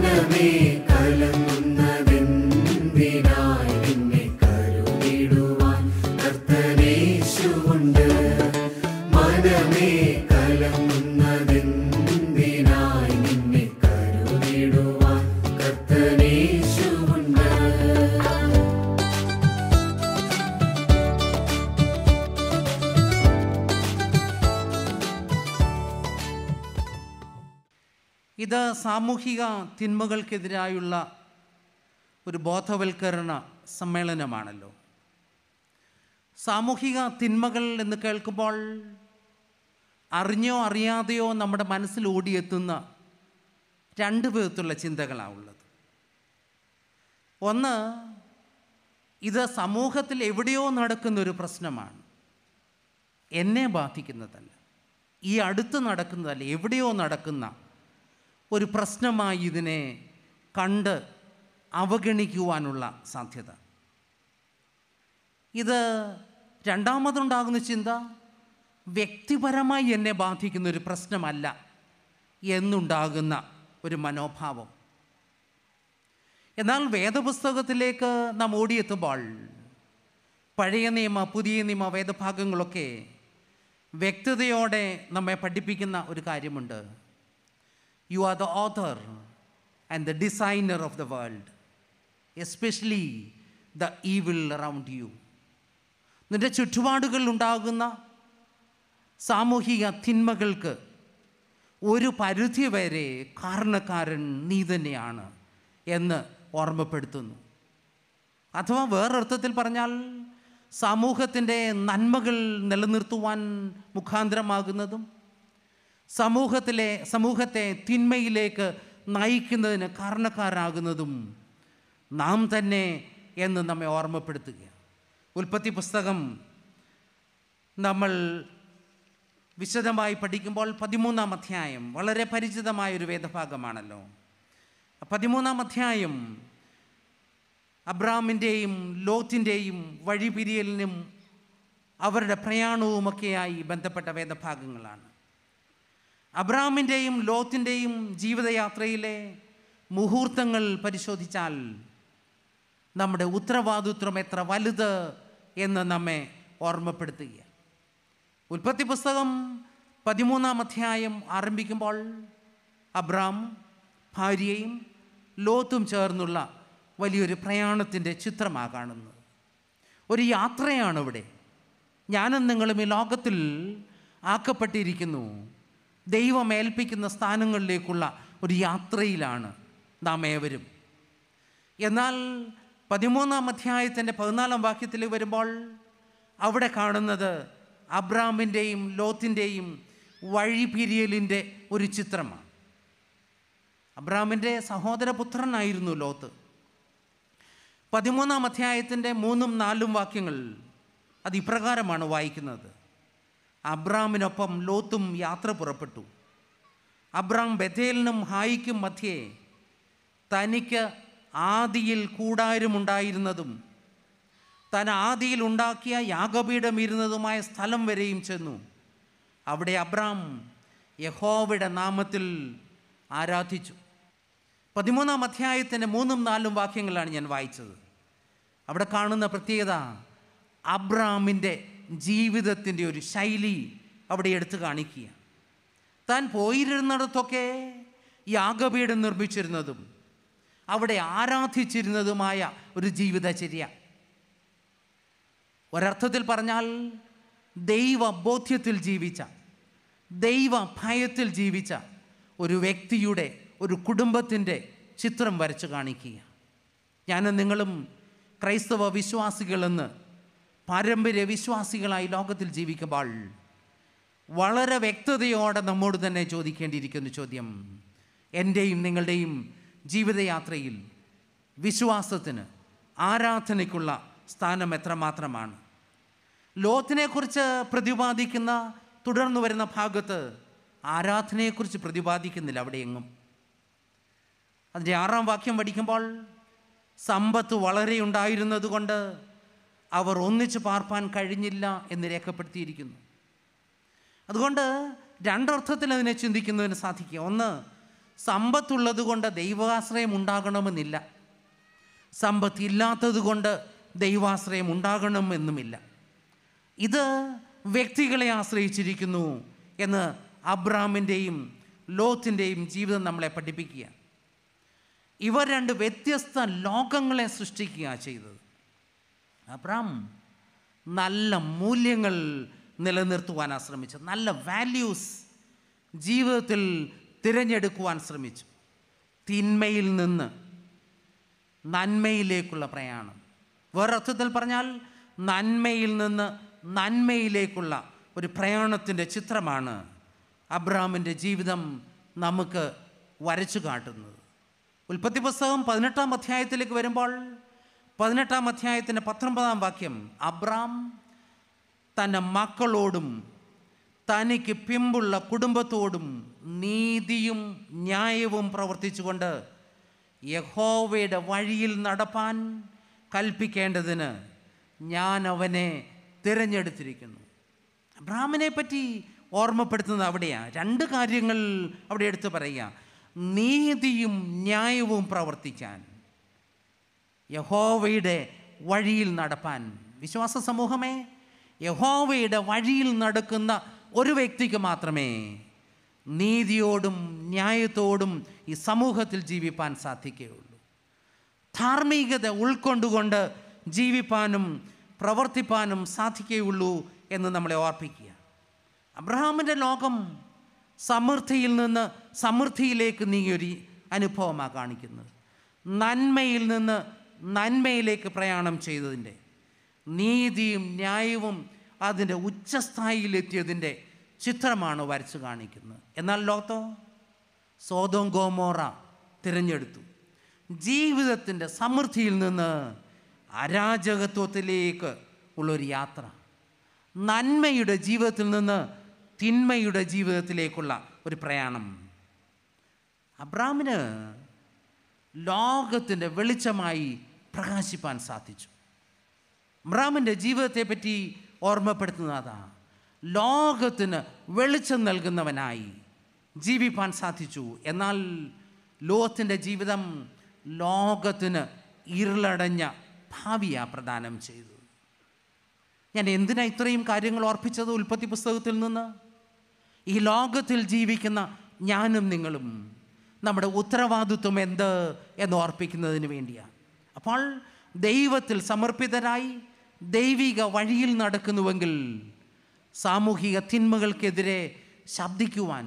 മനമേ കലങ്ങ സാമൂഹിക തിന്മകൾക്കെതിരായുള്ള ഒരു ബോധവൽക്കരണ സമ്മേളനമാണല്ലോ സാമൂഹിക തിന്മകൾ എന്ന് കേൾക്കുമ്പോൾ അറിഞ്ഞോ അറിയാതെയോ നമ്മുടെ മനസ്സിൽ ഓടിയെത്തുന്ന രണ്ട് വിധത്തിലുള്ള ചിന്തകളാണ് ഉള്ളത് ഒന്ന് ഇത് സമൂഹത്തിൽ എവിടെയോ നടക്കുന്ന ഒരു പ്രശ്നമാണ് എന്നെ ബാധിക്കുന്നതല്ല ഈ അടുത്ത് നടക്കുന്നതല്ല എവിടെയോ നടക്കുന്ന ഒരു പ്രശ്നമായി ഇതിനെ കണ്ട് അവഗണിക്കുവാനുള്ള സാധ്യത ഇത് രണ്ടാമതുണ്ടാകുന്ന ചിന്ത വ്യക്തിപരമായി എന്നെ ബാധിക്കുന്ന ഒരു പ്രശ്നമല്ല എന്നുണ്ടാകുന്ന ഒരു മനോഭാവം എന്നാൽ വേദപുസ്തകത്തിലേക്ക് നാം ഓടിയെത്തുമ്പോൾ പഴയ നിയമ പുതിയ നിയമ വേദഭാഗങ്ങളൊക്കെ വ്യക്തതയോടെ നമ്മെ പഠിപ്പിക്കുന്ന ഒരു കാര്യമുണ്ട് You are the author and the designer of the world, especially the evil around you. നിന്റെ ചുറ്റുപാടുകളിൽ ഉണ്ടാകുന്ന സാമൂഹിക തിന്മകൾക്ക് ഒരു പരിധി വരെ കാരണക്കാരൻ നീ തന്നെയാണ് എന്ന് ഓർമ്മപ്പെടുത്തുന്നു അഥവാ വേറൊരർത്ഥത്തിൽ പറഞ്ഞാൽ സമൂഹത്തിൻ്റെ നന്മകൾ നിലനിർത്തുവാൻ മുഖാന്തരമാകുന്നതും സമൂഹത്തിലെ സമൂഹത്തെ തിന്മയിലേക്ക് നയിക്കുന്നതിന് കാരണക്കാരാകുന്നതും നാം തന്നെ എന്ന് നമ്മെ ഓർമ്മപ്പെടുത്തുക ഉൽപ്പത്തി പുസ്തകം നമ്മൾ വിശദമായി പഠിക്കുമ്പോൾ പതിമൂന്നാം അധ്യായം വളരെ പരിചിതമായൊരു വേദഭാഗമാണല്ലോ പതിമൂന്നാം അധ്യായം അബ്രാമിൻ്റെയും ലോത്തിൻ്റെയും വഴിപിരിയലിനും അവരുടെ പ്രയാണവുമൊക്കെയായി ബന്ധപ്പെട്ട വേദഭാഗങ്ങളാണ് അബ്രാമിൻ്റെയും ലോത്തിൻ്റെയും ജീവിതയാത്രയിലെ മുഹൂർത്തങ്ങൾ പരിശോധിച്ചാൽ നമ്മുടെ ഉത്തരവാദിത്വം എത്ര വലുത് എന്ന് നമ്മെ ഓർമ്മപ്പെടുത്തുക ഉൽപ്പത്തി പുസ്തകം പതിമൂന്നാം അധ്യായം ആരംഭിക്കുമ്പോൾ അബ്രാം ഭാര്യയും ലോത്തും ചേർന്നുള്ള വലിയൊരു പ്രയാണത്തിൻ്റെ ചിത്രമാണ് കാണുന്നത് ഒരു യാത്രയാണ് ഇവിടെ ഞാനും നിങ്ങളും ഈ ലോകത്തിൽ ആക്കപ്പെട്ടിരിക്കുന്നു ദൈവം ഏൽപ്പിക്കുന്ന സ്ഥാനങ്ങളിലേക്കുള്ള ഒരു യാത്രയിലാണ് നാം ഏവരും എന്നാൽ പതിമൂന്നാം അധ്യായത്തിൻ്റെ പതിനാലാം വാക്യത്തിൽ വരുമ്പോൾ അവിടെ കാണുന്നത് അബ്രാമിൻ്റെയും ലോത്തിൻ്റെയും വഴിപിരിയലിൻ്റെ ഒരു ചിത്രമാണ് അബ്രാമിൻ്റെ സഹോദരപുത്രനായിരുന്നു ലോത്ത് പതിമൂന്നാം അധ്യായത്തിൻ്റെ മൂന്നും നാലും വാക്യങ്ങൾ അത് ഇപ്രകാരമാണ് വായിക്കുന്നത് അബ്രാമിനൊപ്പം ലോത്തും യാത്ര പുറപ്പെട്ടു അബ്രാം ബഥേലിനും ഹായിക്കും മധ്യേ തനിക്ക് ആദിയിൽ കൂടാരുമുണ്ടായിരുന്നതും തൻ ആദിയിൽ ഉണ്ടാക്കിയ യാഗപീഠം ഇരുന്നതുമായ സ്ഥലം വരെയും ചെന്നു അവിടെ അബ്രാം യഹോവയുടെ നാമത്തിൽ ആരാധിച്ചു പതിമൂന്നാം അധ്യായത്തിൻ്റെ മൂന്നും നാലും വാക്യങ്ങളാണ് ഞാൻ വായിച്ചത് അവിടെ കാണുന്ന പ്രത്യേകത അബ്രാമിൻ്റെ ജീവിതത്തിൻ്റെ ഒരു ശൈലി അവിടെ എടുത്തു കാണിക്കുക താൻ പോയിരുന്നിടത്തൊക്കെ യാഗപീഠം നിർമ്മിച്ചിരുന്നതും അവിടെ ആരാധിച്ചിരുന്നതുമായ ഒരു ജീവിതചര്യ ഒരർത്ഥത്തിൽ പറഞ്ഞാൽ ദൈവബോധ്യത്തിൽ ജീവിച്ച ദൈവ ഭയത്തിൽ ജീവിച്ച ഒരു വ്യക്തിയുടെ ഒരു കുടുംബത്തിൻ്റെ ചിത്രം വരച്ചു കാണിക്കുക ഞാനും നിങ്ങളും ക്രൈസ്തവ വിശ്വാസികളെന്ന് പാരമ്പര്യ വിശ്വാസികളായി ലോകത്തിൽ ജീവിക്കുമ്പോൾ വളരെ വ്യക്തതയോടെ നമ്മോട് തന്നെ ചോദിക്കേണ്ടിയിരിക്കുന്ന ചോദ്യം എൻ്റെയും നിങ്ങളുടെയും ജീവിതയാത്രയിൽ വിശ്വാസത്തിന് ആരാധനയ്ക്കുള്ള സ്ഥാനം എത്രമാത്രമാണ് ലോത്തിനെക്കുറിച്ച് പ്രതിപാദിക്കുന്ന തുടർന്നു വരുന്ന ഭാഗത്ത് ആരാധനയെക്കുറിച്ച് പ്രതിപാദിക്കുന്നില്ല അവിടെയെങ്ങും അതിൻ്റെ ആറാം വാക്യം പഠിക്കുമ്പോൾ സമ്പത്ത് വളരെ ഉണ്ടായിരുന്നതുകൊണ്ട് അവർ ഒന്നിച്ച് പാർപ്പാൻ കഴിഞ്ഞില്ല എന്ന് രേഖപ്പെടുത്തിയിരിക്കുന്നു അതുകൊണ്ട് രണ്ടർത്ഥത്തിൽ അതിനെ ചിന്തിക്കുന്നതിന് സാധിക്കുക ഒന്ന് സമ്പത്തുള്ളത് കൊണ്ട് ദൈവാശ്രയം ഉണ്ടാകണമെന്നില്ല സമ്പത്തില്ലാത്തത് കൊണ്ട് ദൈവാശ്രയം ഉണ്ടാകണമെന്നുമില്ല ഇത് വ്യക്തികളെ ആശ്രയിച്ചിരിക്കുന്നു എന്ന് അബ്രാമിൻ്റെയും ലോത്തിൻ്റെയും ജീവിതം നമ്മളെ പഠിപ്പിക്കുക ഇവർ രണ്ട് വ്യത്യസ്ത ലോകങ്ങളെ സൃഷ്ടിക്കുക ചെയ്തത് അബ്രാം നല്ല മൂല്യങ്ങൾ നിലനിർത്തുവാൻ ശ്രമിച്ചു നല്ല വാല്യൂസ് ജീവിതത്തിൽ തിരഞ്ഞെടുക്കുവാൻ ശ്രമിച്ചു തിന്മയിൽ നിന്ന് നന്മയിലേക്കുള്ള പ്രയാണം വേറൊരർത്ഥത്തിൽ പറഞ്ഞാൽ നന്മയിൽ നിന്ന് നന്മയിലേക്കുള്ള ഒരു പ്രയാണത്തിൻ്റെ ചിത്രമാണ് അബ്രഹാമിൻ്റെ ജീവിതം നമുക്ക് വരച്ചു കാട്ടുന്നത് ഉൽപ്പത്തി പുസ്തകം പതിനെട്ടാം അധ്യായത്തിലേക്ക് വരുമ്പോൾ പതിനെട്ടാം അധ്യായത്തിൻ്റെ പത്തൊൻപതാം വാക്യം അബ്രാം തൻ്റെ മക്കളോടും തനിക്ക് പിമ്പുള്ള കുടുംബത്തോടും നീതിയും ന്യായവും പ്രവർത്തിച്ചുകൊണ്ട് യഹോവയുടെ വഴിയിൽ നടപ്പാൻ കൽപ്പിക്കേണ്ടതിന് ഞാൻ അവനെ തിരഞ്ഞെടുത്തിരിക്കുന്നു അബ്രാമിനെ പറ്റി ഓർമ്മപ്പെടുത്തുന്നത് അവിടെയാണ് രണ്ട് കാര്യങ്ങൾ അവിടെ എടുത്തു പറയുക നീതിയും ന്യായവും പ്രവർത്തിക്കാൻ യഹോവയുടെ വഴിയിൽ നടപ്പാൻ വിശ്വാസ സമൂഹമേ യഹോവയുടെ വഴിയിൽ നടക്കുന്ന ഒരു വ്യക്തിക്ക് മാത്രമേ നീതിയോടും ന്യായത്തോടും ഈ സമൂഹത്തിൽ ജീവിപ്പാൻ സാധിക്കുകയുള്ളൂ ധാർമ്മികത ഉൾക്കൊണ്ടുകൊണ്ട് ജീവിപ്പാനും പ്രവർത്തിപ്പാനും സാധിക്കുകയുള്ളൂ എന്ന് നമ്മളെ ഓർപ്പിക്കുക അബ്രഹാമിൻ്റെ ലോകം സമൃദ്ധിയിൽ നിന്ന് സമൃദ്ധിയിലേക്ക് ഒരു അനുഭവമാണ് കാണിക്കുന്നത് നന്മയിൽ നിന്ന് നന്മയിലേക്ക് പ്രയാണം ചെയ്തതിൻ്റെ നീതിയും ന്യായവും അതിൻ്റെ ഉച്ചസ്ഥായിയിലെത്തിയതിൻ്റെ ചിത്രമാണ് വരച്ച് കാണിക്കുന്നത് എന്നാൽ ലോത്തോ സോതോം ഗോമോറ തിരഞ്ഞെടുത്തു ജീവിതത്തിൻ്റെ സമൃദ്ധിയിൽ നിന്ന് അരാജകത്വത്തിലേക്ക് ഉള്ളൊരു യാത്ര നന്മയുടെ ജീവിതത്തിൽ നിന്ന് തിന്മയുടെ ജീവിതത്തിലേക്കുള്ള ഒരു പ്രയാണം അബ്രാമിന് ലോകത്തിൻ്റെ വെളിച്ചമായി പ്രകാശിപ്പാൻ സാധിച്ചു ജീവിതത്തെ ജീവിതത്തെപ്പറ്റി ഓർമ്മപ്പെടുത്തുന്ന അതാ ലോകത്തിന് വെളിച്ചം നൽകുന്നവനായി ജീവിപ്പാൻ സാധിച്ചു എന്നാൽ ലോകത്തിൻ്റെ ജീവിതം ലോകത്തിന് ഇരുളടഞ്ഞ ഭാവിയാ പ്രദാനം ചെയ്തു ഞാൻ എന്തിനാ ഇത്രയും കാര്യങ്ങൾ ഓർപ്പിച്ചത് ഉൽപ്പത്തി പുസ്തകത്തിൽ നിന്ന് ഈ ലോകത്തിൽ ജീവിക്കുന്ന ഞാനും നിങ്ങളും നമ്മുടെ ഉത്തരവാദിത്വം എന്ത് എന്ന് ഓർപ്പിക്കുന്നതിന് വേണ്ടിയാണ് അപ്പോൾ ദൈവത്തിൽ സമർപ്പിതരായി ദൈവിക വഴിയിൽ നടക്കുന്നുവെങ്കിൽ സാമൂഹിക തിന്മകൾക്കെതിരെ ശബ്ദിക്കുവാൻ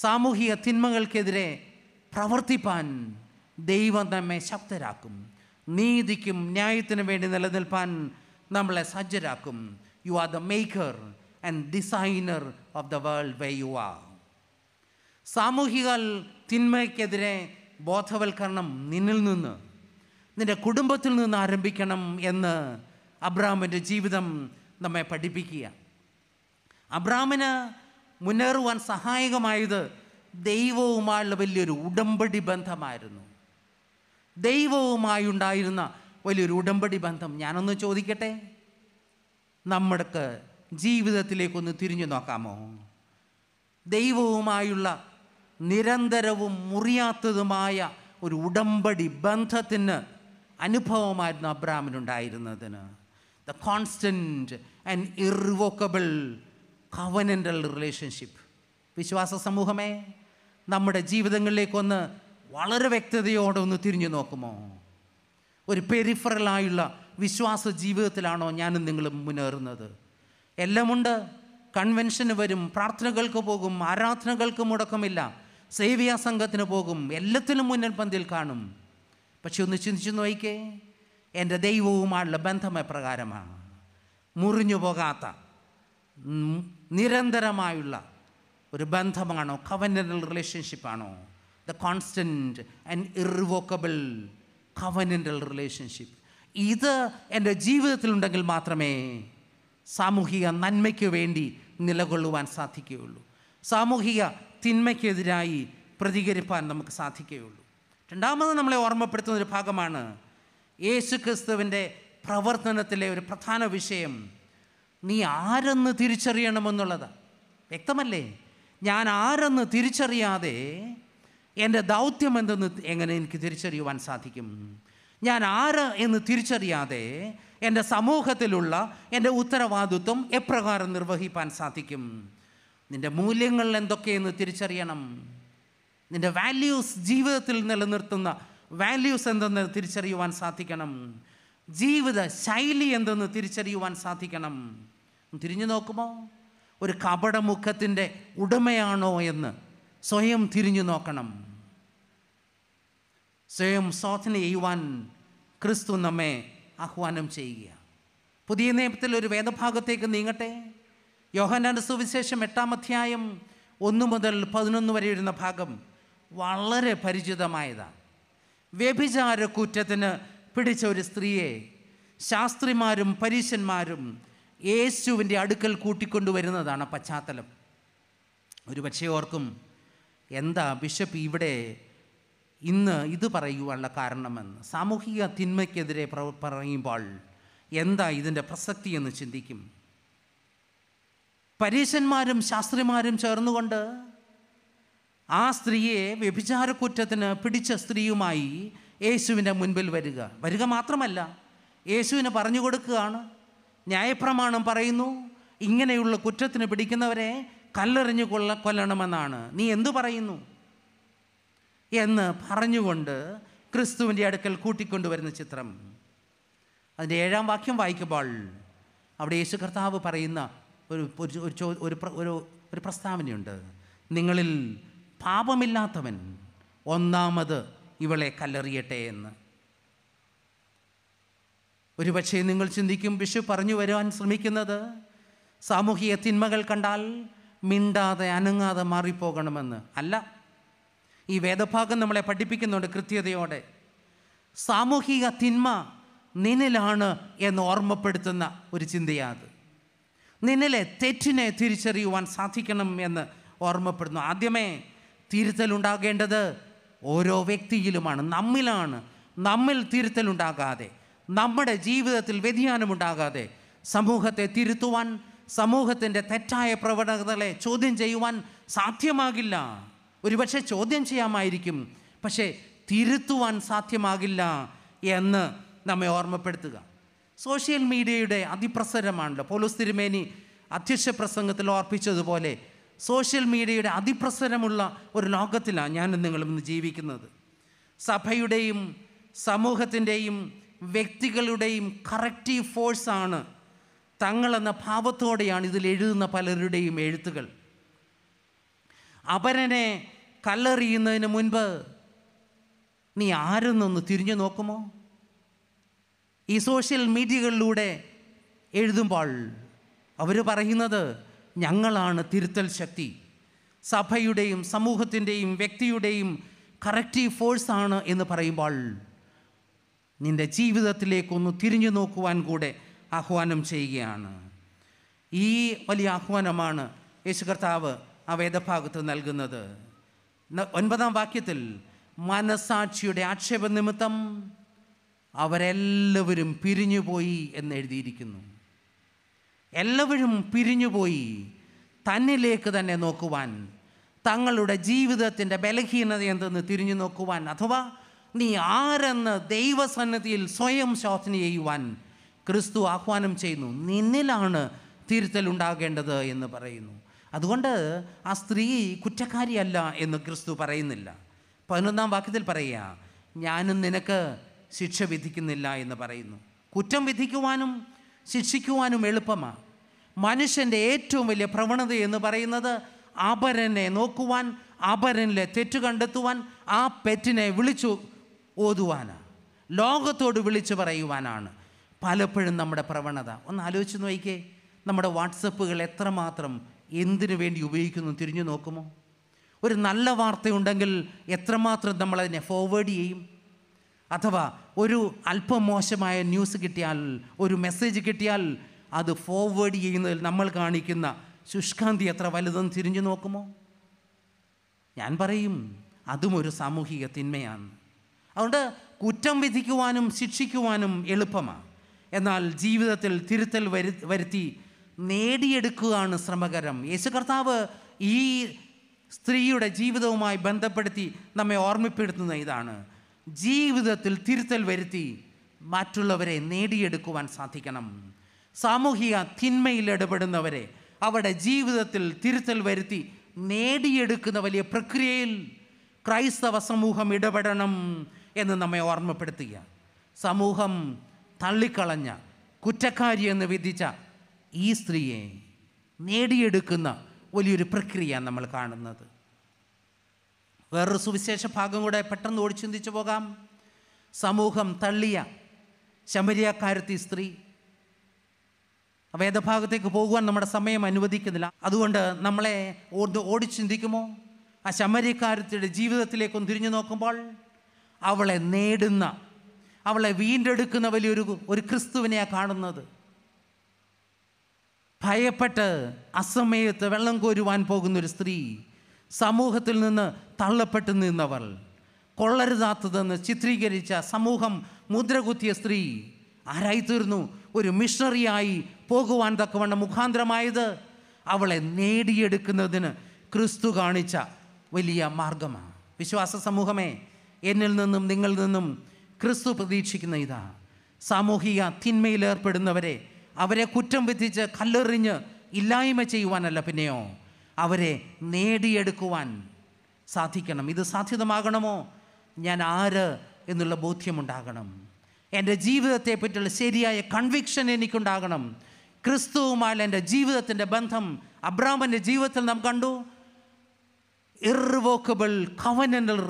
സാമൂഹിക തിന്മകൾക്കെതിരെ പ്രവർത്തിപ്പാൻ ദൈവം നമ്മെ ശക്തരാക്കും നീതിക്കും ന്യായത്തിനും വേണ്ടി നിലനിൽപ്പാൻ നമ്മളെ സജ്ജരാക്കും you are the maker and designer of the world way you are സാമൂഹിക തിന്മയ്ക്കെതിരെ ബോധവൽക്കരണം നിന്നിൽ നിന്ന് നിൻ്റെ കുടുംബത്തിൽ നിന്ന് ആരംഭിക്കണം എന്ന് അബ്രാമിൻ്റെ ജീവിതം നമ്മെ പഠിപ്പിക്കുക അബ്രാമിന് മുന്നേറുവാൻ സഹായകമായത് ദൈവവുമായുള്ള വലിയൊരു ഉടമ്പടി ബന്ധമായിരുന്നു ദൈവവുമായുണ്ടായിരുന്ന വലിയൊരു ഉടമ്പടി ബന്ധം ഞാനൊന്ന് ചോദിക്കട്ടെ നമ്മൾക്ക് ജീവിതത്തിലേക്കൊന്ന് തിരിഞ്ഞു നോക്കാമോ ദൈവവുമായുള്ള നിരന്തരവും മുറിയാത്തതുമായ ഒരു ഉടമ്പടി ബന്ധത്തിന് അനുഭവമായിരുന്നു അബ്രാമിനുണ്ടായിരുന്നതിന് the constant and irrevocable covenantal relationship വിശ്വാസ സമൂഹമേ നമ്മുടെ ജീവിതങ്ങളിലേക്കൊന്ന് വളരെ വ്യക്തതയോടെ ഒന്ന് തിരിഞ്ഞു നോക്കുമോ ഒരു പെരിഫറലായുള്ള വിശ്വാസ ജീവിതത്തിലാണോ ഞാനും നിങ്ങളും മുന്നേറുന്നത് എല്ലാമുണ്ട് കൺവെൻഷന് വരും പ്രാർത്ഥനകൾക്ക് പോകും ആരാധനകൾക്ക് മുടക്കമില്ല സേവിയ സംഘത്തിന് പോകും എല്ലാത്തിനും മുന്നിൽ പന്തിൽ കാണും പക്ഷെ ഒന്ന് ചിന്തിച്ച് നോക്കിക്കേ എൻ്റെ ദൈവവുമായുള്ള ബന്ധം എപ്രകാരമാണ് മുറിഞ്ഞു പോകാത്ത നിരന്തരമായുള്ള ഒരു ബന്ധമാണോ കവനൽ റിലേഷൻഷിപ്പാണോ the constant and irrevocable covenantal relationship ഇത് എൻ്റെ ജീവിതത്തിലുണ്ടെങ്കിൽ മാത്രമേ സാമൂഹിക നന്മയ്ക്ക് വേണ്ടി നിലകൊള്ളുവാൻ സാധിക്കുകയുള്ളൂ സാമൂഹിക തിന്മയ്ക്കെതിരായി പ്രതികരിപ്പാൻ നമുക്ക് സാധിക്കുകയുള്ളൂ രണ്ടാമത് നമ്മളെ ഓർമ്മപ്പെടുത്തുന്ന ഒരു ഭാഗമാണ് യേശു ക്രിസ്തുവിൻ്റെ പ്രവർത്തനത്തിലെ ഒരു പ്രധാന വിഷയം നീ ആരെന്ന് തിരിച്ചറിയണമെന്നുള്ളത് വ്യക്തമല്ലേ ഞാൻ ആരെന്ന് തിരിച്ചറിയാതെ എൻ്റെ ദൗത്യം എന്തെന്ന് എങ്ങനെ എനിക്ക് തിരിച്ചറിയുവാൻ സാധിക്കും ഞാൻ ആര് എന്ന് തിരിച്ചറിയാതെ എൻ്റെ സമൂഹത്തിലുള്ള എൻ്റെ ഉത്തരവാദിത്വം എപ്രകാരം നിർവഹിക്കാൻ സാധിക്കും നിൻ്റെ മൂല്യങ്ങൾ എന്തൊക്കെയെന്ന് തിരിച്ചറിയണം നിൻ്റെ വാല്യൂസ് ജീവിതത്തിൽ നിലനിർത്തുന്ന വാല്യൂസ് എന്തെന്ന് തിരിച്ചറിയുവാൻ സാധിക്കണം ജീവിത ശൈലി എന്തെന്ന് തിരിച്ചറിയുവാൻ സാധിക്കണം തിരിഞ്ഞു നോക്കുമോ ഒരു കപടമുഖത്തിൻ്റെ ഉടമയാണോ എന്ന് സ്വയം തിരിഞ്ഞു നോക്കണം സ്വയം ശോധന ചെയ്യുവാൻ ക്രിസ്തു നമ്മെ ആഹ്വാനം ചെയ്യുക പുതിയ നിയമത്തിൽ ഒരു വേദഭാഗത്തേക്ക് നീങ്ങട്ടെ യോഹനാന സുവിശേഷം എട്ടാം അധ്യായം ഒന്ന് മുതൽ പതിനൊന്ന് വരെ വരുന്ന ഭാഗം വളരെ പരിചിതമായതാണ് വ്യഭിചാര കുറ്റത്തിന് പിടിച്ച ഒരു സ്ത്രീയെ ശാസ്ത്രിമാരും പരീശന്മാരും യേശുവിൻ്റെ അടുക്കൽ കൂട്ടിക്കൊണ്ടുവരുന്നതാണ് പശ്ചാത്തലം ഒരു പക്ഷേ ഓർക്കും എന്താ ബിഷപ്പ് ഇവിടെ ഇന്ന് ഇത് പറയുവാനുള്ള കാരണമെന്ന് സാമൂഹിക തിന്മയ്ക്കെതിരെ പറയുമ്പോൾ എന്താ ഇതിൻ്റെ പ്രസക്തി എന്ന് ചിന്തിക്കും പരീശന്മാരും ശാസ്ത്രിമാരും ചേർന്നുകൊണ്ട് ആ സ്ത്രീയെ വ്യഭിചാരക്കുറ്റത്തിന് പിടിച്ച സ്ത്രീയുമായി യേശുവിൻ്റെ മുൻപിൽ വരിക വരിക മാത്രമല്ല യേശുവിന് പറഞ്ഞു കൊടുക്കുകയാണ് ന്യായപ്രമാണം പറയുന്നു ഇങ്ങനെയുള്ള കുറ്റത്തിന് പിടിക്കുന്നവരെ കല്ലെറിഞ്ഞു കൊള്ള കൊല്ലണമെന്നാണ് നീ എന്തു പറയുന്നു എന്ന് പറഞ്ഞുകൊണ്ട് ക്രിസ്തുവിൻ്റെ അടുക്കൽ കൂട്ടിക്കൊണ്ടുവരുന്ന ചിത്രം അതിൻ്റെ ഏഴാം വാക്യം വായിക്കുമ്പോൾ അവിടെ യേശു കർത്താവ് പറയുന്ന ഒരു ഒരു ഒരു ഒരു പ്രസ്താവനയുണ്ട് നിങ്ങളിൽ പാപമില്ലാത്തവൻ ഒന്നാമത് ഇവളെ കല്ലെറിയട്ടെ എന്ന് ഒരുപക്ഷെ നിങ്ങൾ ചിന്തിക്കും വിഷു പറഞ്ഞു വരുവാൻ ശ്രമിക്കുന്നത് സാമൂഹിക തിന്മകൾ കണ്ടാൽ മിണ്ടാതെ അനങ്ങാതെ മാറിപ്പോകണമെന്ന് അല്ല ഈ വേദഭാഗം നമ്മളെ പഠിപ്പിക്കുന്നുണ്ട് കൃത്യതയോടെ സാമൂഹിക തിന്മ നിന്നിലാണ് എന്ന് ഓർമ്മപ്പെടുത്തുന്ന ഒരു ചിന്തയാത് നിന്നിലെ തെറ്റിനെ തിരിച്ചറിയുവാൻ സാധിക്കണം എന്ന് ഓർമ്മപ്പെടുന്നു ആദ്യമേ തിരുത്തലുണ്ടാകേണ്ടത് ഓരോ വ്യക്തിയിലുമാണ് നമ്മിലാണ് നമ്മിൽ തിരുത്തലുണ്ടാകാതെ നമ്മുടെ ജീവിതത്തിൽ വ്യതിയാനമുണ്ടാകാതെ സമൂഹത്തെ തിരുത്തുവാൻ സമൂഹത്തിൻ്റെ തെറ്റായ പ്രവണതകളെ ചോദ്യം ചെയ്യുവാൻ സാധ്യമാകില്ല ഒരുപക്ഷെ ചോദ്യം ചെയ്യാമായിരിക്കും പക്ഷേ തിരുത്തുവാൻ സാധ്യമാകില്ല എന്ന് നമ്മെ ഓർമ്മപ്പെടുത്തുക സോഷ്യൽ മീഡിയയുടെ അതിപ്രസരമാണല്ലോ പോലീസ് തിരുമേനി അധ്യക്ഷ പ്രസംഗത്തിൽ ഓർപ്പിച്ചതുപോലെ സോഷ്യൽ മീഡിയയുടെ അതിപ്രസരമുള്ള ഒരു ലോകത്തിലാണ് ഞാനും നിങ്ങളും ഇന്ന് ജീവിക്കുന്നത് സഭയുടെയും സമൂഹത്തിൻ്റെയും വ്യക്തികളുടെയും കറക്റ്റീവ് ഫോഴ്സാണ് തങ്ങളെന്ന ഭാവത്തോടെയാണ് ഇതിൽ എഴുതുന്ന പലരുടെയും എഴുത്തുകൾ അപരനെ കല്ലെറിയുന്നതിന് മുൻപ് നീ ആരെന്നൊന്ന് തിരിഞ്ഞു നോക്കുമോ ഈ സോഷ്യൽ മീഡിയകളിലൂടെ എഴുതുമ്പോൾ അവർ പറയുന്നത് ഞങ്ങളാണ് തിരുത്തൽ ശക്തി സഭയുടെയും സമൂഹത്തിൻ്റെയും വ്യക്തിയുടെയും കറക്റ്റീവ് ഫോഴ്സാണ് എന്ന് പറയുമ്പോൾ നിൻ്റെ ജീവിതത്തിലേക്കൊന്ന് തിരിഞ്ഞു നോക്കുവാൻ കൂടെ ആഹ്വാനം ചെയ്യുകയാണ് ഈ വലിയ ആഹ്വാനമാണ് യേശു കർത്താവ് ആ വേദഭാഗത്ത് നൽകുന്നത് ഒൻപതാം വാക്യത്തിൽ മനസാക്ഷിയുടെ ആക്ഷേപ നിമിത്തം അവരെല്ലാവരും പിരിഞ്ഞുപോയി എന്ന് എഴുതിയിരിക്കുന്നു എല്ലാവരും പിരിഞ്ഞുപോയി തന്നിലേക്ക് തന്നെ നോക്കുവാൻ തങ്ങളുടെ ജീവിതത്തിൻ്റെ ബലഹീനത എന്തെന്ന് തിരിഞ്ഞു നോക്കുവാൻ അഥവാ നീ ആരെന്ന് ദൈവസന്നദ്ധിയിൽ സ്വയം ശോധന ചെയ്യുവാൻ ക്രിസ്തു ആഹ്വാനം ചെയ്യുന്നു നിന്നിലാണ് തിരുത്തലുണ്ടാകേണ്ടത് എന്ന് പറയുന്നു അതുകൊണ്ട് ആ സ്ത്രീ കുറ്റക്കാരിയല്ല എന്ന് ക്രിസ്തു പറയുന്നില്ല പതിനൊന്നാം വാക്യത്തിൽ പറയുക ഞാനും നിനക്ക് ശിക്ഷ വിധിക്കുന്നില്ല എന്ന് പറയുന്നു കുറ്റം വിധിക്കുവാനും ശിക്ഷിക്കുവാനും എളുപ്പമാണ് മനുഷ്യൻ്റെ ഏറ്റവും വലിയ പ്രവണത എന്ന് പറയുന്നത് അപരനെ നോക്കുവാൻ അപരനിലെ തെറ്റ് കണ്ടെത്തുവാൻ ആ പെറ്റിനെ വിളിച്ചു ഓതുവാനാണ് ലോകത്തോട് വിളിച്ചു പറയുവാനാണ് പലപ്പോഴും നമ്മുടെ പ്രവണത ഒന്ന് ആലോചിച്ച് നോക്കിക്കേ നമ്മുടെ വാട്സപ്പുകൾ എത്രമാത്രം എന്തിനു വേണ്ടി ഉപയോഗിക്കുന്നു തിരിഞ്ഞു നോക്കുമോ ഒരു നല്ല വാർത്തയുണ്ടെങ്കിൽ എത്രമാത്രം നമ്മളതിനെ ഫോർവേഡ് ചെയ്യും അഥവാ ഒരു അല്പം മോശമായ ന്യൂസ് കിട്ടിയാൽ ഒരു മെസ്സേജ് കിട്ടിയാൽ അത് ഫോർവേഡ് ചെയ്യുന്നതിൽ നമ്മൾ കാണിക്കുന്ന ശുഷ്കാന്തി എത്ര വലുതെന്ന് തിരിഞ്ഞു നോക്കുമോ ഞാൻ പറയും അതും ഒരു സാമൂഹിക തിന്മയാണ് അതുകൊണ്ട് കുറ്റം വിധിക്കുവാനും ശിക്ഷിക്കുവാനും എളുപ്പമാണ് എന്നാൽ ജീവിതത്തിൽ തിരുത്തൽ വരു വരുത്തി നേടിയെടുക്കുകയാണ് ശ്രമകരം യേശു കർത്താവ് ഈ സ്ത്രീയുടെ ജീവിതവുമായി ബന്ധപ്പെടുത്തി നമ്മെ ഓർമ്മപ്പെടുത്തുന്ന ഇതാണ് ജീവിതത്തിൽ തിരുത്തൽ വരുത്തി മറ്റുള്ളവരെ നേടിയെടുക്കുവാൻ സാധിക്കണം സാമൂഹിക തിന്മയിൽ ഇടപെടുന്നവരെ അവരുടെ ജീവിതത്തിൽ തിരുത്തൽ വരുത്തി നേടിയെടുക്കുന്ന വലിയ പ്രക്രിയയിൽ ക്രൈസ്തവ സമൂഹം ഇടപെടണം എന്ന് നമ്മെ ഓർമ്മപ്പെടുത്തുക സമൂഹം തള്ളിക്കളഞ്ഞ കുറ്റക്കാരി എന്ന് വിധിച്ച ഈ സ്ത്രീയെ നേടിയെടുക്കുന്ന വലിയൊരു പ്രക്രിയ നമ്മൾ കാണുന്നത് വേറൊരു സുവിശേഷ ഭാഗം കൂടെ പെട്ടെന്ന് ഓടിച്ചിന്തിച്ചു പോകാം സമൂഹം തള്ളിയ ശമരിയാക്കാരത്തി സ്ത്രീ വേദഭാഗത്തേക്ക് പോകുവാൻ നമ്മുടെ സമയം അനുവദിക്കുന്നില്ല അതുകൊണ്ട് നമ്മളെ ഓടി ചിന്തിക്കുമോ ആ ശമരിക്കാരത്തിയുടെ ജീവിതത്തിലേക്കൊന്ന് തിരിഞ്ഞു നോക്കുമ്പോൾ അവളെ നേടുന്ന അവളെ വീണ്ടെടുക്കുന്ന വലിയൊരു ഒരു ക്രിസ്തുവിനെയാണ് കാണുന്നത് ഭയപ്പെട്ട് അസമയത്ത് വെള്ളം കോരുവാൻ പോകുന്നൊരു സ്ത്രീ സമൂഹത്തിൽ നിന്ന് തള്ളപ്പെട്ടു നിന്നവർ കൊള്ളരുതാത്തതെന്ന് ചിത്രീകരിച്ച സമൂഹം മുദ്രകുത്തിയ സ്ത്രീ ആരായിത്തീർന്നു ഒരു മിഷണറിയായി പോകുവാൻ തക്കവണ്ണം മുഖാന്തരമായത് അവളെ നേടിയെടുക്കുന്നതിന് ക്രിസ്തു കാണിച്ച വലിയ മാർഗമാണ് വിശ്വാസ സമൂഹമേ എന്നിൽ നിന്നും നിങ്ങളിൽ നിന്നും ക്രിസ്തു പ്രതീക്ഷിക്കുന്ന ഇതാ സാമൂഹിക തിന്മയിലേർപ്പെടുന്നവരെ അവരെ കുറ്റം വിധിച്ച് കല്ലെറിഞ്ഞ് ഇല്ലായ്മ ചെയ്യുവാനല്ല പിന്നെയോ അവരെ നേടിയെടുക്കുവാൻ സാധിക്കണം ഇത് സാധ്യതമാകണമോ ഞാൻ ആര് എന്നുള്ള ബോധ്യമുണ്ടാകണം എൻ്റെ ജീവിതത്തെ പറ്റിയുള്ള ശരിയായ കൺവിക്ഷൻ എനിക്കുണ്ടാകണം ക്രിസ്തുവുമായുള്ള എൻ്റെ ജീവിതത്തിൻ്റെ ബന്ധം അബ്രാമൻ്റെ ജീവിതത്തിൽ നാം കണ്ടു ഇറിവോക്കബിൾ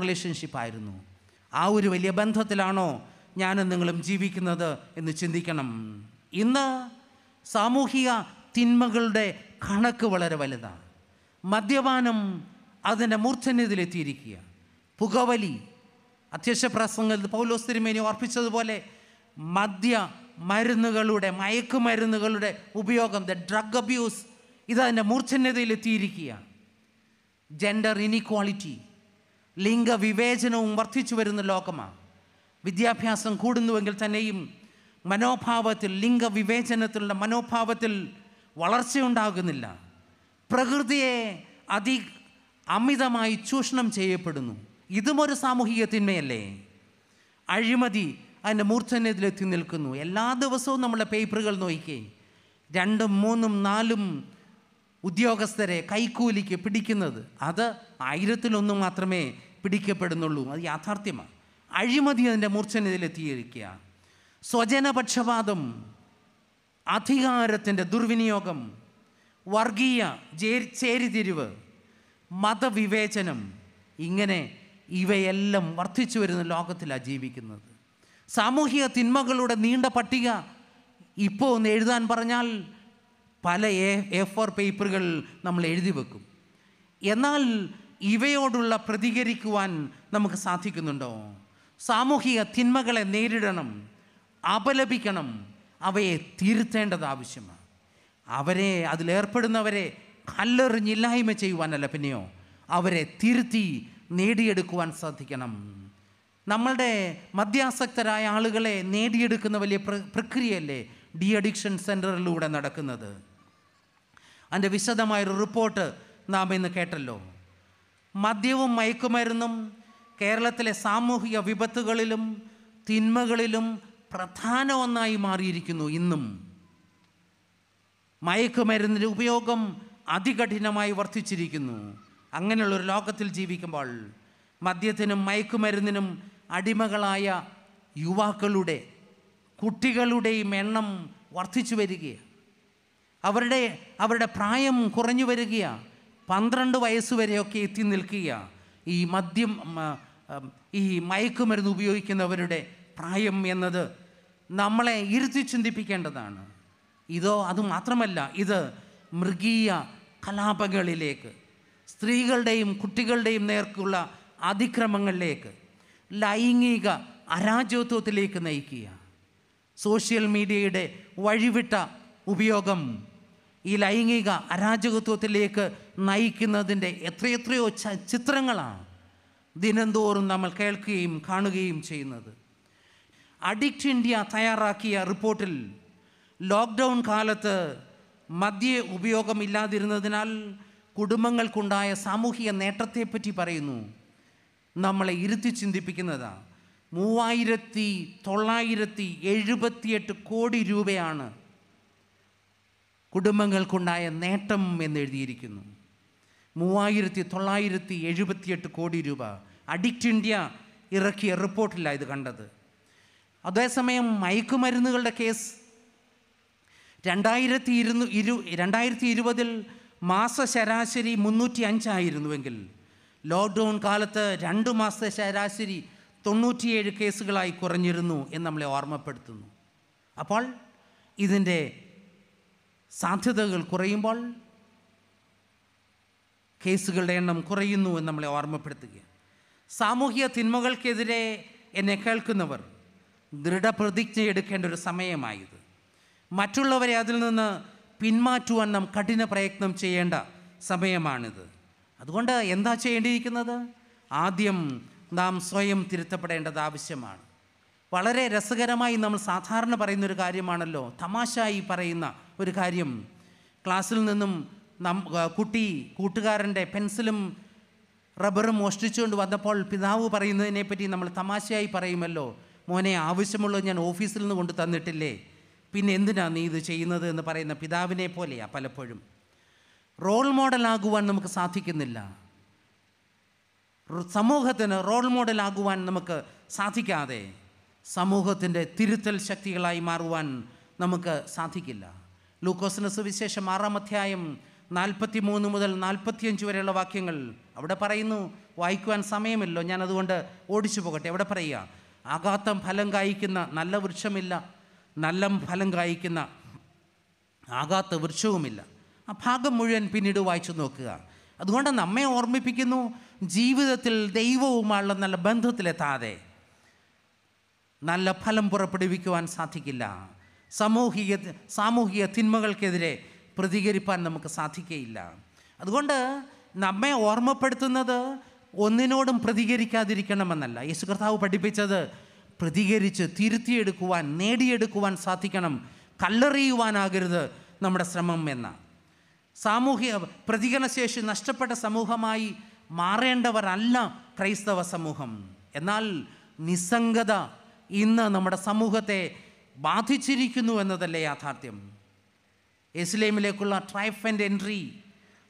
റിലേഷൻഷിപ്പ് ആയിരുന്നു ആ ഒരു വലിയ ബന്ധത്തിലാണോ ഞാനും നിങ്ങളും ജീവിക്കുന്നത് എന്ന് ചിന്തിക്കണം ഇന്ന് സാമൂഹിക തിന്മകളുടെ കണക്ക് വളരെ വലുതാണ് മദ്യപാനം അതിൻ്റെ മൂർധന്യതയിലെത്തിയിരിക്കുക പുകവലി അധ്യക്ഷ പ്രസംഗത്തിൽ പൗലോസ് തിരുമേനി ഓർപ്പിച്ചതുപോലെ മദ്യ മരുന്നുകളുടെ മയക്കുമരുന്നുകളുടെ ഉപയോഗം ദ ഡ്രഗ് അബ്യൂസ് അതിൻ്റെ മൂർച്ഛന്യതയിലെത്തിയിരിക്കുക ജെൻഡർ ഇനീക്വാളിറ്റി ലിംഗവിവേചനവും വർദ്ധിച്ചു വരുന്ന ലോകമാണ് വിദ്യാഭ്യാസം കൂടുന്നുവെങ്കിൽ തന്നെയും മനോഭാവത്തിൽ ലിംഗവിവേചനത്തിലുള്ള മനോഭാവത്തിൽ വളർച്ചയുണ്ടാകുന്നില്ല പ്രകൃതിയെ അതി അമിതമായി ചൂഷണം ചെയ്യപ്പെടുന്നു ഇതും ഒരു സാമൂഹിക തിന്മയല്ലേ അഴിമതി അതിൻ്റെ മൂർച്ഛനെതിലെത്തി നിൽക്കുന്നു എല്ലാ ദിവസവും നമ്മളെ പേപ്പറുകൾ നോക്കിക്കേ രണ്ടും മൂന്നും നാലും ഉദ്യോഗസ്ഥരെ കൈക്കൂലിക്ക് പിടിക്കുന്നത് അത് ആയിരത്തിലൊന്നും മാത്രമേ പിടിക്കപ്പെടുന്നുള്ളൂ അത് യാഥാർത്ഥ്യമാണ് അഴിമതി അതിൻ്റെ മൂർച്ഛനെതിലെത്തിയിരിക്കുക സ്വജനപക്ഷപാതം അധികാരത്തിൻ്റെ ദുർവിനിയോഗം വർഗീയ ചേരിതിരിവ് മതവിവേചനം ഇങ്ങനെ ഇവയെല്ലാം വർദ്ധിച്ചു വരുന്ന ലോകത്തിലാണ് ജീവിക്കുന്നത് സാമൂഹിക തിന്മകളുടെ നീണ്ട പട്ടിക ഇപ്പോൾ ഒന്ന് എഴുതാൻ പറഞ്ഞാൽ പല എ ഫോർ പേപ്പറുകൾ നമ്മൾ എഴുതി വെക്കും എന്നാൽ ഇവയോടുള്ള പ്രതികരിക്കുവാൻ നമുക്ക് സാധിക്കുന്നുണ്ടോ സാമൂഹിക തിന്മകളെ നേരിടണം അപലപിക്കണം അവയെ തിരുത്തേണ്ടത് ആവശ്യമാണ് അവരെ അതിലേർപ്പെടുന്നവരെ കല്ലെറിഞ്ഞില്ലായ്മ ചെയ്യുവാനല്ല പിന്നെയോ അവരെ തിരുത്തി നേടിയെടുക്കുവാൻ സാധിക്കണം നമ്മളുടെ മദ്യാസക്തരായ ആളുകളെ നേടിയെടുക്കുന്ന വലിയ പ്രക്രിയയല്ലേ ഡി അഡിക്ഷൻ സെൻറ്ററിലൂടെ നടക്കുന്നത് അതിൻ്റെ വിശദമായൊരു റിപ്പോർട്ട് നാം ഇന്ന് കേട്ടല്ലോ മദ്യവും മയക്കുമരുന്നും കേരളത്തിലെ സാമൂഹിക വിപത്തുകളിലും തിന്മകളിലും പ്രധാന ഒന്നായി മാറിയിരിക്കുന്നു ഇന്നും മയക്കുമരുന്നിൻ്റെ ഉപയോഗം അതികഠിനമായി വർദ്ധിച്ചിരിക്കുന്നു അങ്ങനെയുള്ളൊരു ലോകത്തിൽ ജീവിക്കുമ്പോൾ മദ്യത്തിനും മയക്കുമരുന്നിനും അടിമകളായ യുവാക്കളുടെ കുട്ടികളുടെയും എണ്ണം വർദ്ധിച്ചു വരികയാണ് അവരുടെ അവരുടെ പ്രായം കുറഞ്ഞു വരികയാണ് പന്ത്രണ്ട് വയസ്സുവരെയൊക്കെ എത്തി നിൽക്കുക ഈ മദ്യം ഈ മയക്കുമരുന്ന് ഉപയോഗിക്കുന്നവരുടെ പ്രായം എന്നത് നമ്മളെ ഇരുത്തി ചിന്തിപ്പിക്കേണ്ടതാണ് ഇതോ അതുമാത്രമല്ല ഇത് മൃഗീയ കലാപങ്ങളിലേക്ക് സ്ത്രീകളുടെയും കുട്ടികളുടെയും നേർക്കുള്ള അതിക്രമങ്ങളിലേക്ക് ലൈംഗിക അരാജത്വത്തിലേക്ക് നയിക്കുക സോഷ്യൽ മീഡിയയുടെ വഴിവിട്ട ഉപയോഗം ഈ ലൈംഗിക അരാജകത്വത്തിലേക്ക് നയിക്കുന്നതിൻ്റെ എത്രയെത്രയോ ചിത്രങ്ങളാണ് ദിനംതോറും നമ്മൾ കേൾക്കുകയും കാണുകയും ചെയ്യുന്നത് അഡിക്റ്റ് ഇന്ത്യ തയ്യാറാക്കിയ റിപ്പോർട്ടിൽ ലോക്ക്ഡൗൺ കാലത്ത് മദ്യ ഉപയോഗമില്ലാതിരുന്നതിനാൽ കുടുംബങ്ങൾക്കുണ്ടായ സാമൂഹിക നേട്ടത്തെപ്പറ്റി പറയുന്നു നമ്മളെ ഇരുത്തി ചിന്തിപ്പിക്കുന്നതാ മൂവായിരത്തി തൊള്ളായിരത്തി എഴുപത്തിയെട്ട് കോടി രൂപയാണ് കുടുംബങ്ങൾക്കുണ്ടായ നേട്ടം എന്നെഴുതിയിരിക്കുന്നു മൂവായിരത്തി തൊള്ളായിരത്തി എഴുപത്തിയെട്ട് കോടി രൂപ അഡിക്റ്റ് ഇന്ത്യ ഇറക്കിയ റിപ്പോർട്ടില്ല ഇത് കണ്ടത് അതേസമയം മയക്കുമരുന്നുകളുടെ കേസ് രണ്ടായിരത്തി ഇരുന്നൂ ഇരു രണ്ടായിരത്തി ഇരുപതിൽ മാസ ശരാശരി മുന്നൂറ്റി അഞ്ചായിരുന്നുവെങ്കിൽ ലോക്ക്ഡൗൺ കാലത്ത് രണ്ട് മാസത്തെ ശരാശരി തൊണ്ണൂറ്റിയേഴ് കേസുകളായി കുറഞ്ഞിരുന്നു എന്ന് നമ്മളെ ഓർമ്മപ്പെടുത്തുന്നു അപ്പോൾ ഇതിൻ്റെ സാധ്യതകൾ കുറയുമ്പോൾ കേസുകളുടെ എണ്ണം കുറയുന്നു എന്ന് നമ്മളെ ഓർമ്മപ്പെടുത്തുക സാമൂഹിക തിന്മകൾക്കെതിരെ എന്നെ കേൾക്കുന്നവർ ദൃഢപ്രതിജ്ഞ എടുക്കേണ്ട ഒരു സമയമായത് മറ്റുള്ളവരെ അതിൽ നിന്ന് പിന്മാറ്റുവാൻ നാം കഠിന പ്രയത്നം ചെയ്യേണ്ട സമയമാണിത് അതുകൊണ്ട് എന്താ ചെയ്യേണ്ടിയിരിക്കുന്നത് ആദ്യം നാം സ്വയം തിരുത്തപ്പെടേണ്ടത് ആവശ്യമാണ് വളരെ രസകരമായി നമ്മൾ സാധാരണ പറയുന്ന ഒരു കാര്യമാണല്ലോ തമാശായി പറയുന്ന ഒരു കാര്യം ക്ലാസ്സിൽ നിന്നും നം കുട്ടി കൂട്ടുകാരൻ്റെ പെൻസിലും റബ്ബറും മോഷ്ടിച്ചുകൊണ്ട് വന്നപ്പോൾ പിതാവ് പറയുന്നതിനെപ്പറ്റി നമ്മൾ തമാശയായി പറയുമല്ലോ മോനെ ആവശ്യമുള്ളത് ഞാൻ ഓഫീസിൽ നിന്ന് കൊണ്ട് തന്നിട്ടില്ലേ പിന്നെ എന്തിനാണ് നീ ഇത് ചെയ്യുന്നത് എന്ന് പറയുന്ന പിതാവിനെ പോലെയാണ് പലപ്പോഴും റോൾ മോഡലാകുവാൻ നമുക്ക് സാധിക്കുന്നില്ല സമൂഹത്തിന് റോൾ മോഡലാകുവാൻ നമുക്ക് സാധിക്കാതെ സമൂഹത്തിൻ്റെ തിരുത്തൽ ശക്തികളായി മാറുവാൻ നമുക്ക് സാധിക്കില്ല ലൂക്കോസിന് സുവിശേഷം ആറാം അധ്യായം നാൽപ്പത്തി മൂന്ന് മുതൽ നാൽപ്പത്തിയഞ്ച് വരെയുള്ള വാക്യങ്ങൾ അവിടെ പറയുന്നു വായിക്കുവാൻ സമയമില്ലല്ലോ ഞാൻ അതുകൊണ്ട് ഓടിച്ചു പോകട്ടെ എവിടെ പറയുക ആഘാത്തം ഫലം കായ്ക്കുന്ന നല്ല വൃക്ഷമില്ല നല്ല ഫലം കായ്ക്കുന്ന ആകാത്ത വൃക്ഷവുമില്ല ആ ഭാഗം മുഴുവൻ പിന്നീട് വായിച്ചു നോക്കുക അതുകൊണ്ട് നമ്മെ ഓർമ്മിപ്പിക്കുന്നു ജീവിതത്തിൽ ദൈവവുമായുള്ള നല്ല ബന്ധത്തിലെത്താതെ നല്ല ഫലം പുറപ്പെടുവിക്കുവാൻ സാധിക്കില്ല സാമൂഹിക സാമൂഹിക തിന്മകൾക്കെതിരെ പ്രതികരിപ്പാൻ നമുക്ക് സാധിക്കുകയില്ല അതുകൊണ്ട് നമ്മെ ഓർമ്മപ്പെടുത്തുന്നത് ഒന്നിനോടും പ്രതികരിക്കാതിരിക്കണമെന്നല്ല യേശു കർത്താവ് പഠിപ്പിച്ചത് പ്രതികരിച്ച് തിരുത്തിയെടുക്കുവാൻ നേടിയെടുക്കുവാൻ സാധിക്കണം കല്ലെറിയുവാനാകരുത് നമ്മുടെ ശ്രമം എന്ന സാമൂഹിക പ്രതികരണശേഷി നഷ്ടപ്പെട്ട സമൂഹമായി മാറേണ്ടവരല്ല ക്രൈസ്തവ സമൂഹം എന്നാൽ നിസ്സംഗത ഇന്ന് നമ്മുടെ സമൂഹത്തെ ബാധിച്ചിരിക്കുന്നു എന്നതല്ലേ യാഥാർത്ഥ്യം ഇസ്ലേമിലേക്കുള്ള ട്രൈഫ് ആൻഡ് എൻട്രി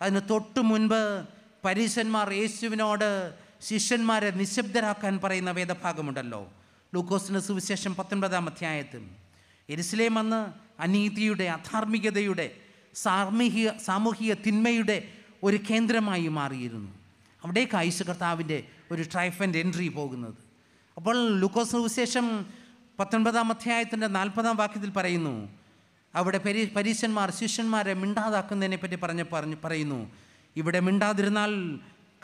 അതിന് തൊട്ടു മുൻപ് പരീശന്മാർ യേശുവിനോട് ശിഷ്യന്മാരെ നിശബ്ദരാക്കാൻ പറയുന്ന വേദഭാഗമുണ്ടല്ലോ ലൂക്കോസിൻ്റെ സുവിശേഷം പത്തൊൻപതാം അധ്യായത്തിൽ എരുസലേം അന്ന് അനീതിയുടെ അധാർമികതയുടെ സാമൂഹിക സാമൂഹിക തിന്മയുടെ ഒരു കേന്ദ്രമായി മാറിയിരുന്നു അവിടേക്ക് ഐശു കർത്താവിൻ്റെ ഒരു ട്രൈഫൻ്റ് എൻട്രി പോകുന്നത് അപ്പോൾ ലൂക്കോസ് സുവിശേഷം പത്തൊൻപതാം അധ്യായത്തിൻ്റെ നാൽപ്പതാം വാക്യത്തിൽ പറയുന്നു അവിടെ പരി പരീശന്മാർ ശിഷ്യന്മാരെ മിണ്ടാതാക്കുന്നതിനെ പറ്റി പറഞ്ഞ് പറഞ്ഞു പറയുന്നു ഇവിടെ മിണ്ടാതിരുന്നാൽ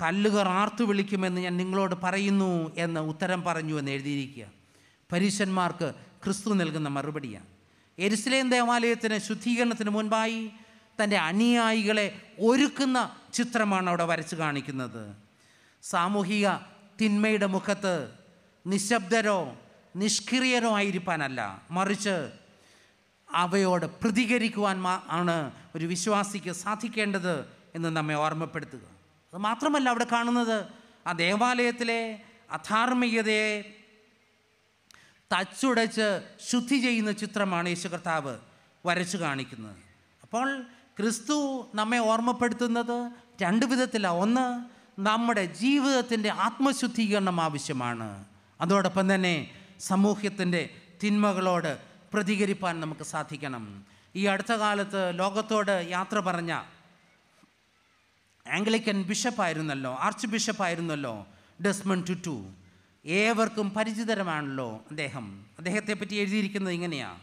കല്ലുകർ ആർത്തു വിളിക്കുമെന്ന് ഞാൻ നിങ്ങളോട് പറയുന്നു എന്ന് ഉത്തരം പറഞ്ഞു എന്ന് എഴുതിയിരിക്കുക പരീശന്മാർക്ക് ക്രിസ്തു നൽകുന്ന മറുപടിയാണ് എരുസലേം ദേവാലയത്തിന് ശുദ്ധീകരണത്തിന് മുൻപായി തൻ്റെ അനുയായികളെ ഒരുക്കുന്ന ചിത്രമാണ് അവിടെ വരച്ചു കാണിക്കുന്നത് സാമൂഹിക തിന്മയുടെ മുഖത്ത് നിശബ്ദരോ നിഷ്ക്രിയരോ ആയിരിക്കാനല്ല മറിച്ച് അവയോട് പ്രതികരിക്കുവാൻ ആണ് ഒരു വിശ്വാസിക്ക് സാധിക്കേണ്ടത് എന്ന് നമ്മെ ഓർമ്മപ്പെടുത്തുക അത് മാത്രമല്ല അവിടെ കാണുന്നത് ആ ദേവാലയത്തിലെ അധാർമ്മികതയെ തച്ചുടച്ച് ശുദ്ധി ചെയ്യുന്ന ചിത്രമാണ് യേശു കർത്താവ് വരച്ചു കാണിക്കുന്നത് അപ്പോൾ ക്രിസ്തു നമ്മെ ഓർമ്മപ്പെടുത്തുന്നത് രണ്ട് വിധത്തിലാണ് ഒന്ന് നമ്മുടെ ജീവിതത്തിൻ്റെ ആത്മശുദ്ധീകരണം ആവശ്യമാണ് അതോടൊപ്പം തന്നെ സമൂഹത്തിൻ്റെ തിന്മകളോട് പ്രതികരിപ്പാൻ നമുക്ക് സാധിക്കണം ഈ അടുത്ത കാലത്ത് ലോകത്തോട് യാത്ര പറഞ്ഞ ആംഗ്ലിക്കൻ ബിഷപ്പായിരുന്നല്ലോ ആർച്ച് ബിഷപ്പായിരുന്നല്ലോ ഡെസ്മൺ ടു ഏവർക്കും പരിചിതരമാണല്ലോ അദ്ദേഹം അദ്ദേഹത്തെപ്പറ്റി എഴുതിയിരിക്കുന്നത് ഇങ്ങനെയാണ്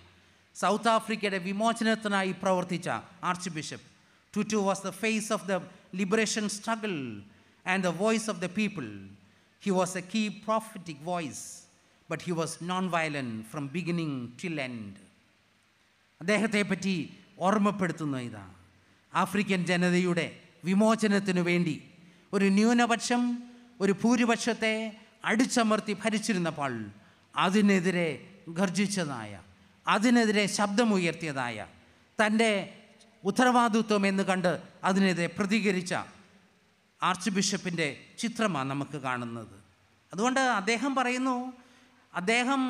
സൗത്ത് ആഫ്രിക്കയുടെ വിമോചനത്തിനായി പ്രവർത്തിച്ച arch bishop Tutu was the face of the liberation struggle and the voice of the people he was a key prophetic voice but he was non violent from beginning till end അദ്ദേഹത്തെപ്പറ്റി ഓർമ്മപ്പെടുത്തുന്ന ഇതാണ് African ജനതയുടെ വിമോചനത്തിനു വേണ്ടി ഒരു ന്യൂനപക്ഷം ഒരു ഭൂരിപക്ഷത്തെ അടിച്ചമർത്തി ഭരിച്ചിരുന്ന പാൾ അതിനെതിരെ ഗർജിച്ചതായ അതിനെതിരെ ശബ്ദമുയർത്തിയതായ തൻ്റെ ഉത്തരവാദിത്വം എന്ന് കണ്ട് അതിനെതിരെ പ്രതികരിച്ച ആർച്ച് ബിഷപ്പിൻ്റെ ചിത്രമാണ് നമുക്ക് കാണുന്നത് അതുകൊണ്ട് അദ്ദേഹം പറയുന്നു അദ്ദേഹം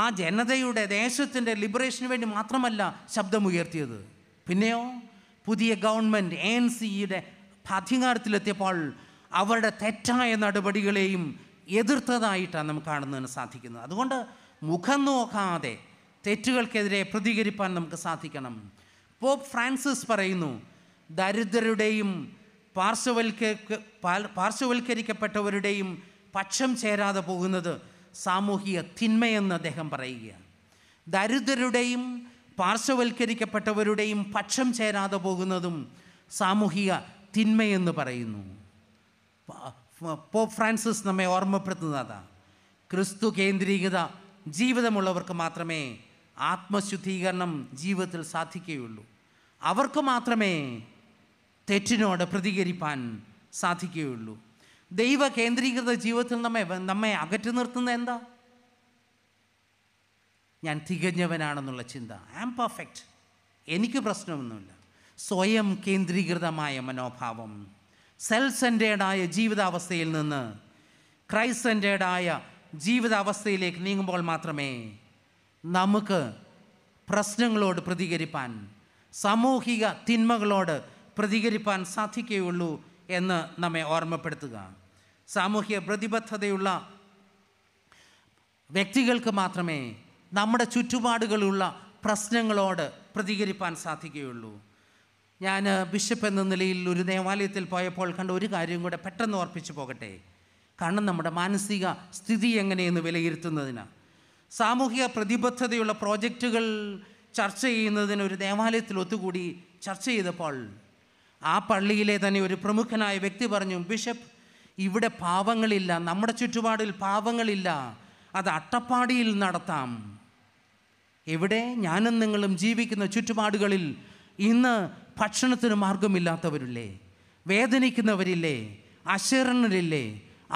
ആ ജനതയുടെ ദേശത്തിൻ്റെ ലിബറേഷന് വേണ്ടി മാത്രമല്ല ശബ്ദമുയർത്തിയത് പിന്നെയോ പുതിയ ഗവൺമെൻറ് എൻ സിയുടെ അധികാരത്തിലെത്തിയപ്പോൾ അവരുടെ തെറ്റായ നടപടികളെയും എതിർത്തതായിട്ടാണ് നമുക്ക് കാണുന്നതിന് സാധിക്കുന്നത് അതുകൊണ്ട് മുഖം നോക്കാതെ തെറ്റുകൾക്കെതിരെ പ്രതികരിപ്പാൻ നമുക്ക് സാധിക്കണം പോപ്പ് ഫ്രാൻസിസ് പറയുന്നു ദരിദ്രരുടെയും പാർശ്വവൽക്ക പാർശ്വവൽക്കരിക്കപ്പെട്ടവരുടെയും പക്ഷം ചേരാതെ പോകുന്നത് സാമൂഹിക തിന്മയെന്ന് അദ്ദേഹം പറയുകയാണ് ദരിദ്രരുടെയും പാർശ്വവൽക്കരിക്കപ്പെട്ടവരുടെയും പക്ഷം ചേരാതെ പോകുന്നതും സാമൂഹിക തിന്മയെന്ന് പറയുന്നു പോപ്പ് ഫ്രാൻസിസ് നമ്മെ ഓർമ്മപ്പെടുത്തുന്നത് അതാണ് ക്രിസ്തു കേന്ദ്രീകൃത ജീവിതമുള്ളവർക്ക് മാത്രമേ ആത്മശുദ്ധീകരണം ജീവിതത്തിൽ സാധിക്കുകയുള്ളൂ അവർക്ക് മാത്രമേ തെറ്റിനോട് പ്രതികരിപ്പാൻ സാധിക്കുകയുള്ളൂ ദൈവ കേന്ദ്രീകൃത ജീവിതത്തിൽ നമ്മെ നമ്മെ അകറ്റി നിർത്തുന്നത് എന്താ ഞാൻ തികഞ്ഞവനാണെന്നുള്ള ചിന്ത ഐ ആം പെർഫെക്റ്റ് എനിക്ക് പ്രശ്നമൊന്നുമില്ല സ്വയം കേന്ദ്രീകൃതമായ മനോഭാവം സെൽഫ് സെൻറ്റേഡായ ജീവിതാവസ്ഥയിൽ നിന്ന് ക്രൈസ്റ്റ് സെൻറ്റേഡായ ജീവിതാവസ്ഥയിലേക്ക് നീങ്ങുമ്പോൾ മാത്രമേ നമുക്ക് പ്രശ്നങ്ങളോട് പ്രതികരിപ്പാൻ സാമൂഹിക തിന്മകളോട് പ്രതികരിപ്പാൻ സാധിക്കുകയുള്ളൂ എന്ന് നമ്മെ ഓർമ്മപ്പെടുത്തുക സാമൂഹിക പ്രതിബദ്ധതയുള്ള വ്യക്തികൾക്ക് മാത്രമേ നമ്മുടെ ചുറ്റുപാടുകളുള്ള പ്രശ്നങ്ങളോട് പ്രതികരിപ്പാൻ സാധിക്കുകയുള്ളൂ ഞാൻ ബിഷപ്പ് എന്ന നിലയിൽ ഒരു ദേവാലയത്തിൽ പോയപ്പോൾ കണ്ട ഒരു കാര്യം കൂടെ പെട്ടെന്ന് ഓർപ്പിച്ചു പോകട്ടെ കാരണം നമ്മുടെ മാനസിക സ്ഥിതി എങ്ങനെയെന്ന് വിലയിരുത്തുന്നതിന് സാമൂഹിക പ്രതിബദ്ധതയുള്ള പ്രോജക്റ്റുകൾ ചർച്ച ചെയ്യുന്നതിന് ഒരു ദേവാലയത്തിൽ ഒത്തുകൂടി ചർച്ച ചെയ്തപ്പോൾ ആ പള്ളിയിലെ തന്നെ ഒരു പ്രമുഖനായ വ്യക്തി പറഞ്ഞു ബിഷപ്പ് ഇവിടെ പാവങ്ങളില്ല നമ്മുടെ ചുറ്റുപാടിൽ പാവങ്ങളില്ല അത് അട്ടപ്പാടിയിൽ നടത്താം എവിടെ ഞാനും നിങ്ങളും ജീവിക്കുന്ന ചുറ്റുപാടുകളിൽ ഇന്ന് ഭക്ഷണത്തിന് മാർഗമില്ലാത്തവരില്ലേ വേദനിക്കുന്നവരില്ലേ അശീർണരില്ലേ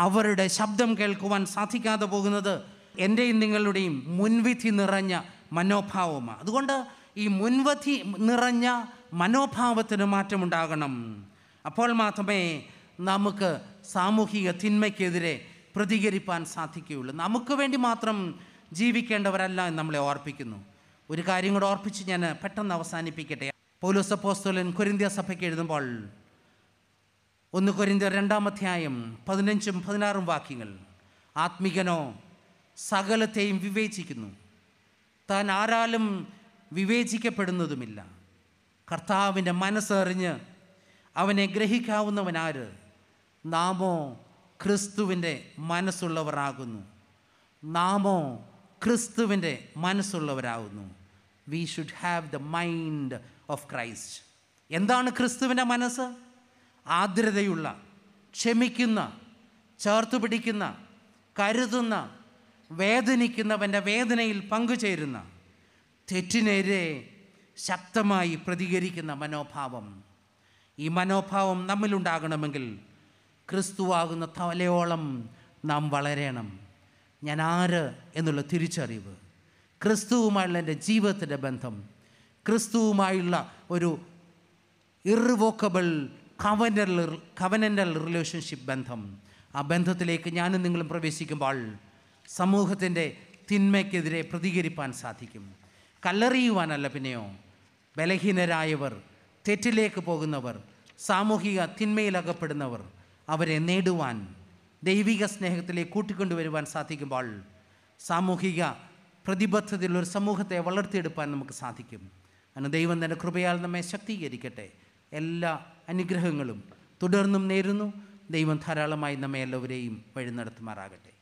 അവരുടെ ശബ്ദം കേൾക്കുവാൻ സാധിക്കാതെ പോകുന്നത് എൻ്റെയും നിങ്ങളുടെയും മുൻവിധി നിറഞ്ഞ മനോഭാവമാണ് അതുകൊണ്ട് ഈ മുൻവിധി നിറഞ്ഞ മനോഭാവത്തിന് മാറ്റമുണ്ടാകണം അപ്പോൾ മാത്രമേ നമുക്ക് സാമൂഹിക തിന്മയ്ക്കെതിരെ പ്രതികരിപ്പാൻ സാധിക്കുകയുള്ളൂ നമുക്ക് വേണ്ടി മാത്രം ജീവിക്കേണ്ടവരല്ല എന്ന് നമ്മളെ ഓർപ്പിക്കുന്നു ഒരു കാര്യം കൂടെ ഓർപ്പിച്ച് ഞാൻ പെട്ടെന്ന് അവസാനിപ്പിക്കട്ടെ പൗലോസ് അപ്പോസ്തോലൻ കൊരിന്ത്യ സഭയ്ക്ക് എഴുതുമ്പോൾ ഒന്ന് കൊരിന്ത്യ രണ്ടാം അധ്യായം പതിനഞ്ചും പതിനാറും വാക്യങ്ങൾ ആത്മികനോ സകലത്തെയും വിവേചിക്കുന്നു താൻ ആരാലും വിവേചിക്കപ്പെടുന്നതുമില്ല കർത്താവിൻ്റെ മനസ്സറിഞ്ഞ് അവനെ ഗ്രഹിക്കാവുന്നവനാര് നാമോ ക്രിസ്തുവിൻ്റെ മനസ്സുള്ളവരാകുന്നു നാമോ ക്രിസ്തുവിൻ്റെ മനസ്സുള്ളവരാകുന്നു we should have the mind of Christ എന്താണ് ക്രിസ്തുവിൻ്റെ മനസ്സ് ആർദ്രതയുള്ള ക്ഷമിക്കുന്ന ചേർത്ത് പിടിക്കുന്ന കരുതുന്ന വേദനിക്കുന്നവൻ്റെ വേദനയിൽ പങ്കുചേരുന്ന തെറ്റിനെതിരെ ശക്തമായി പ്രതികരിക്കുന്ന മനോഭാവം ഈ മനോഭാവം നമ്മിലുണ്ടാകണമെങ്കിൽ ക്രിസ്തുവാകുന്ന തലയോളം നാം വളരണം ഞാൻ ആര് എന്നുള്ള തിരിച്ചറിവ് ക്രിസ്തുവുമായുള്ള എൻ്റെ ജീവിതത്തിൻ്റെ ബന്ധം ക്രിസ്തുവുമായുള്ള ഒരു ഇറിവോക്കബിൾ കവനൽ കവനൻ്റെ റിലേഷൻഷിപ്പ് ബന്ധം ആ ബന്ധത്തിലേക്ക് ഞാനും നിങ്ങളും പ്രവേശിക്കുമ്പോൾ സമൂഹത്തിൻ്റെ തിന്മയ്ക്കെതിരെ പ്രതികരിപ്പാൻ സാധിക്കും കല്ലെറിയുവാനല്ല പിന്നെയോ ബലഹീനരായവർ തെറ്റിലേക്ക് പോകുന്നവർ സാമൂഹിക തിന്മയിലകപ്പെടുന്നവർ അവരെ നേടുവാൻ ദൈവിക സ്നേഹത്തിലേക്ക് കൂട്ടിക്കൊണ്ടുവരുവാൻ സാധിക്കുമ്പോൾ സാമൂഹിക പ്രതിബദ്ധതയിലൊരു സമൂഹത്തെ വളർത്തിയെടുപ്പാൻ നമുക്ക് സാധിക്കും അങ്ങനെ ദൈവം തൻ്റെ കൃപയാൽ നമ്മെ ശക്തീകരിക്കട്ടെ എല്ലാ അനുഗ്രഹങ്ങളും തുടർന്നും നേരുന്നു ദൈവം ധാരാളമായി നമ്മെ എല്ലാവരെയും വഴി നടത്തുമാറാകട്ടെ